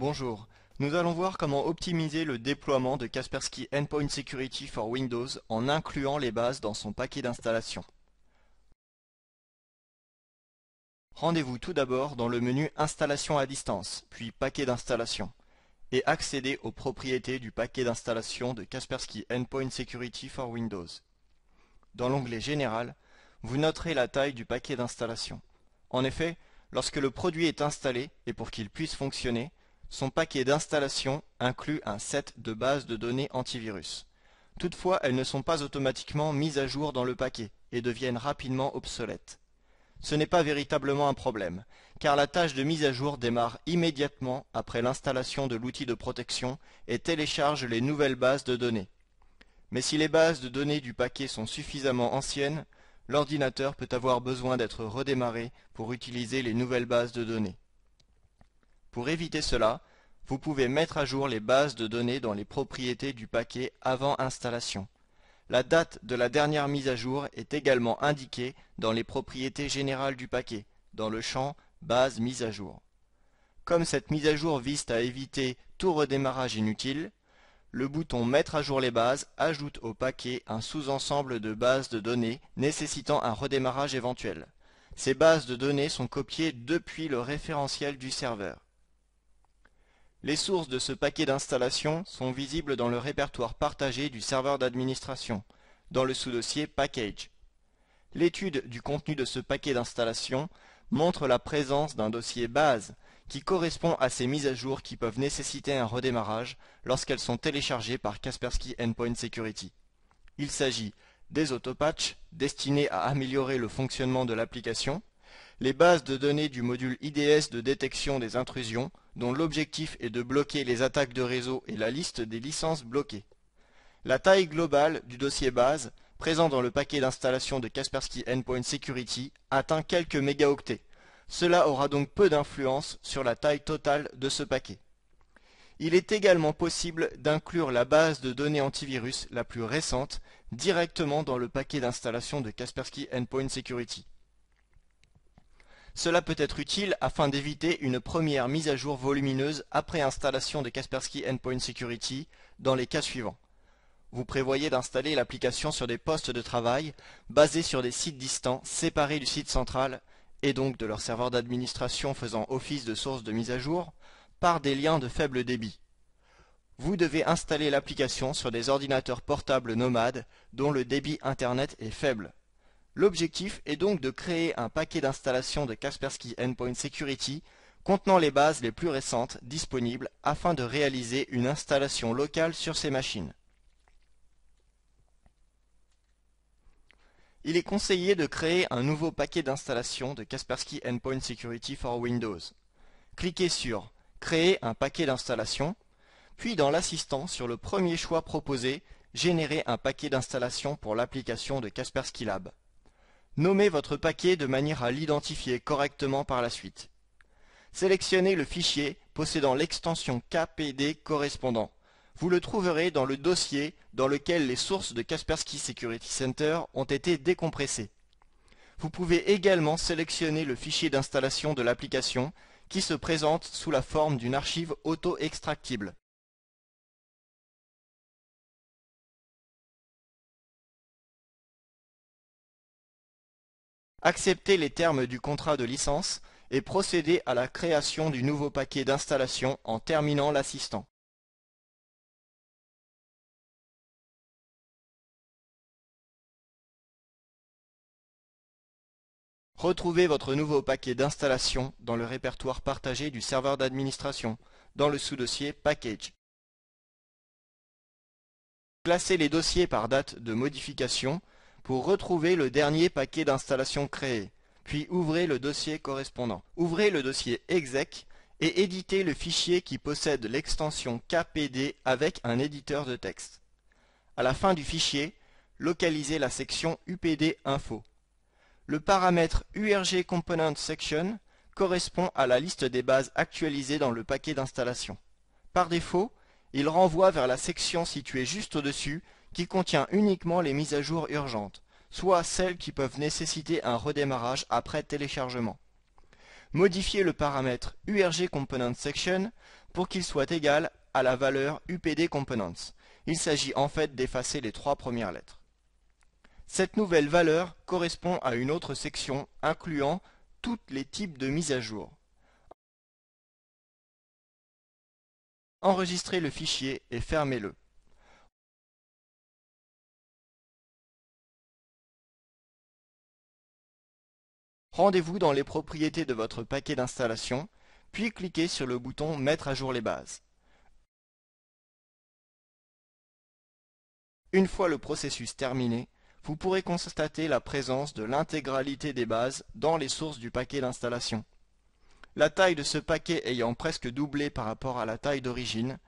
Bonjour, nous allons voir comment optimiser le déploiement de Kaspersky Endpoint Security for Windows en incluant les bases dans son paquet d'installation. Rendez-vous tout d'abord dans le menu Installation à distance, puis Paquet d'installation, et accédez aux propriétés du paquet d'installation de Kaspersky Endpoint Security for Windows. Dans l'onglet Général, vous noterez la taille du paquet d'installation. En effet, lorsque le produit est installé et pour qu'il puisse fonctionner, son paquet d'installation inclut un set de bases de données antivirus. Toutefois, elles ne sont pas automatiquement mises à jour dans le paquet et deviennent rapidement obsolètes. Ce n'est pas véritablement un problème, car la tâche de mise à jour démarre immédiatement après l'installation de l'outil de protection et télécharge les nouvelles bases de données. Mais si les bases de données du paquet sont suffisamment anciennes, l'ordinateur peut avoir besoin d'être redémarré pour utiliser les nouvelles bases de données. Pour éviter cela, vous pouvez mettre à jour les bases de données dans les propriétés du paquet avant installation. La date de la dernière mise à jour est également indiquée dans les propriétés générales du paquet, dans le champ « Base mise à jour ». Comme cette mise à jour vise à éviter tout redémarrage inutile, le bouton « Mettre à jour les bases » ajoute au paquet un sous-ensemble de bases de données nécessitant un redémarrage éventuel. Ces bases de données sont copiées depuis le référentiel du serveur. Les sources de ce paquet d'installation sont visibles dans le répertoire partagé du serveur d'administration, dans le sous-dossier Package. L'étude du contenu de ce paquet d'installation montre la présence d'un dossier base qui correspond à ces mises à jour qui peuvent nécessiter un redémarrage lorsqu'elles sont téléchargées par Kaspersky Endpoint Security. Il s'agit des autopatchs destinés à améliorer le fonctionnement de l'application, les bases de données du module IDS de détection des intrusions dont l'objectif est de bloquer les attaques de réseau et la liste des licences bloquées. La taille globale du dossier base, présent dans le paquet d'installation de Kaspersky Endpoint Security, atteint quelques mégaoctets. Cela aura donc peu d'influence sur la taille totale de ce paquet. Il est également possible d'inclure la base de données antivirus la plus récente directement dans le paquet d'installation de Kaspersky Endpoint Security. Cela peut être utile afin d'éviter une première mise à jour volumineuse après installation de Kaspersky Endpoint Security dans les cas suivants. Vous prévoyez d'installer l'application sur des postes de travail basés sur des sites distants séparés du site central et donc de leur serveur d'administration faisant office de source de mise à jour par des liens de faible débit. Vous devez installer l'application sur des ordinateurs portables nomades dont le débit Internet est faible. L'objectif est donc de créer un paquet d'installation de Kaspersky Endpoint Security contenant les bases les plus récentes disponibles afin de réaliser une installation locale sur ces machines. Il est conseillé de créer un nouveau paquet d'installation de Kaspersky Endpoint Security for Windows. Cliquez sur « Créer un paquet d'installation » puis dans l'assistant sur le premier choix proposé, générer un paquet d'installation pour l'application de Kaspersky Lab. Nommez votre paquet de manière à l'identifier correctement par la suite. Sélectionnez le fichier possédant l'extension KPD correspondant. Vous le trouverez dans le dossier dans lequel les sources de Kaspersky Security Center ont été décompressées. Vous pouvez également sélectionner le fichier d'installation de l'application qui se présente sous la forme d'une archive auto-extractible. Acceptez les termes du contrat de licence et procédez à la création du nouveau paquet d'installation en terminant l'assistant. Retrouvez votre nouveau paquet d'installation dans le répertoire partagé du serveur d'administration, dans le sous-dossier Package. Classez les dossiers par date de modification pour retrouver le dernier paquet d'installation créé, puis ouvrez le dossier correspondant. Ouvrez le dossier exec et éditez le fichier qui possède l'extension kpd avec un éditeur de texte. À la fin du fichier, localisez la section UPD Info. Le paramètre URG Component Section correspond à la liste des bases actualisées dans le paquet d'installation. Par défaut, il renvoie vers la section située juste au-dessus qui contient uniquement les mises à jour urgentes, soit celles qui peuvent nécessiter un redémarrage après téléchargement. Modifiez le paramètre URG Components Section pour qu'il soit égal à la valeur UPD Components. Il s'agit en fait d'effacer les trois premières lettres. Cette nouvelle valeur correspond à une autre section incluant tous les types de mises à jour. Enregistrez le fichier et fermez-le. Rendez-vous dans les propriétés de votre paquet d'installation, puis cliquez sur le bouton Mettre à jour les bases. Une fois le processus terminé, vous pourrez constater la présence de l'intégralité des bases dans les sources du paquet d'installation. La taille de ce paquet ayant presque doublé par rapport à la taille d'origine,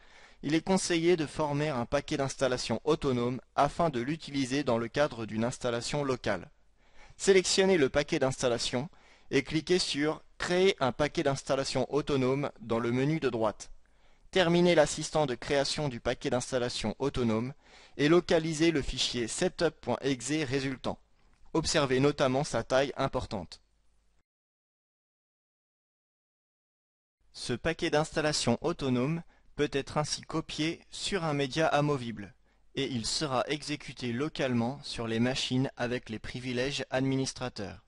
il est conseillé de former un paquet d'installation autonome afin de l'utiliser dans le cadre d'une installation locale. Sélectionnez le paquet d'installation et cliquez sur Créer un paquet d'installation autonome dans le menu de droite. Terminez l'assistant de création du paquet d'installation autonome et localisez le fichier setup.exe résultant. Observez notamment sa taille importante. Ce paquet d'installation autonome peut être ainsi copié sur un média amovible et il sera exécuté localement sur les machines avec les privilèges administrateurs.